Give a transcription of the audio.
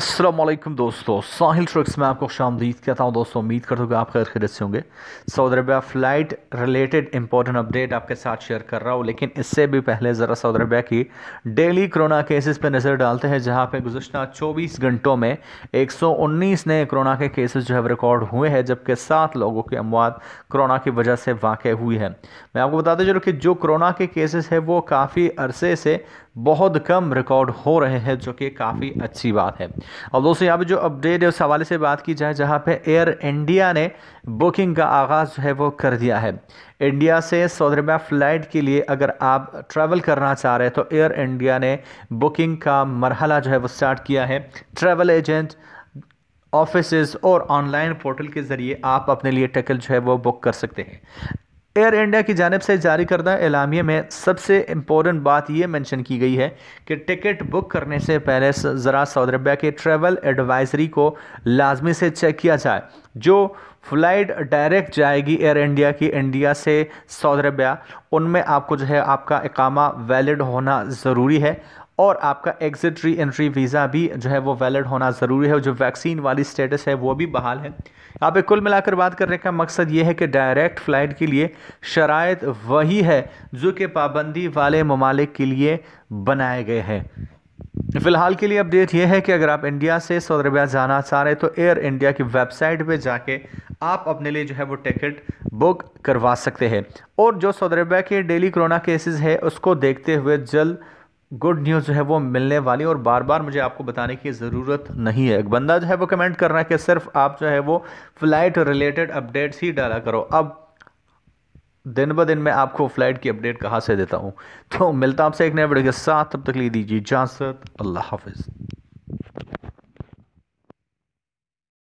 असलम दोस्तों साहिल ट्रक्स में आपको दीद कहता हूँ दोस्तों उम्मीद करता हूँ कि आप खैर खरीद से होंगे Saudi Arabia flight related important update आपके साथ शेयर कर रहा हूँ लेकिन इससे भी पहले ज़रा सऊदी अरबिया की डेली कोरोना केसेस पर नज़र डालते हैं जहाँ पे गुजशत 24 घंटों में 119 नए कोरोना के केसेज जो है रिकॉर्ड हुए हैं जबकि सात लोगों की अमवात कोरोना की वजह से वाक़ हुई है मैं आपको बताते चलूँ कि जो कोरोना के केसेस है वो काफ़ी अरसे से बहुत कम रिकॉर्ड हो रहे हैं जो कि काफ़ी अच्छी बात है और दोस्तों यहाँ पे जो अपडेट है उस हवाले से बात की जाए जहाँ पे एयर इंडिया ने बुकिंग का आगाज़ जो है वो कर दिया है इंडिया से सऊदी अरबिया फ़्लाइट के लिए अगर आप ट्रैवल करना चाह रहे हैं तो एयर इंडिया ने बुकिंग का मरहला जो है वो स्टार्ट किया है ट्रैवल एजेंट ऑफिस और ऑनलाइन पोर्टल के ज़रिए आप अपने लिए टकल जो है वो बुक कर सकते हैं एयर इंडिया की जानब से जारी करदा एलामिया में सबसे इम्पोर्टेंट बात यह मेंशन की गई है कि टिकट बुक करने से पहले ज़रा सऊदी अरबिया के ट्रेवल एडवाइजरी को लाजमी से चेक किया जाए जो फ़्लाइट डायरेक्ट जाएगी एयर इंडिया की इंडिया से सऊदी अरबिया उनमें आपको जो है आपका इकामा वैलिड होना ज़रूरी है और आपका एग्जिट री एंट्री वीज़ा भी जो है वो वैलिड होना ज़रूरी है जो वैक्सीन वाली स्टेटस है वो भी बहाल है आप एक कुल मिलाकर बात करने का मकसद ये है कि डायरेक्ट फ़्लाइट के लिए शराय वही है जो कि पाबंदी वाले ममालिक के लिए बनाए गए हैं फ़िलहाल के लिए अपडेट यह है कि अगर आप इंडिया से सऊदी अरबिया जाना चाह रहे हैं तो एयर इंडिया की वेबसाइट पे जाके आप अपने लिए जो है वो टिकट बुक करवा सकते हैं और जो सऊदी अरबिया के डेली कोरोना केसेस है उसको देखते हुए जल्द गुड न्यूज़ जो है वो मिलने वाली और बार बार मुझे आपको बताने की ज़रूरत नहीं है एक बंदा जो है वो कमेंट कर रहा है कि सिर्फ आप जो है वो फ़्लाइट रिलेटेड अपडेट्स ही डाला करो अब दिन ब दिन मैं आपको फ़्लाइट की अपडेट कहाँ से देता हूँ तो मिलता आपसे एक नए वीडियो के साथ तब तक ले दीजिए इजाज़त अल्लाह हाफिज़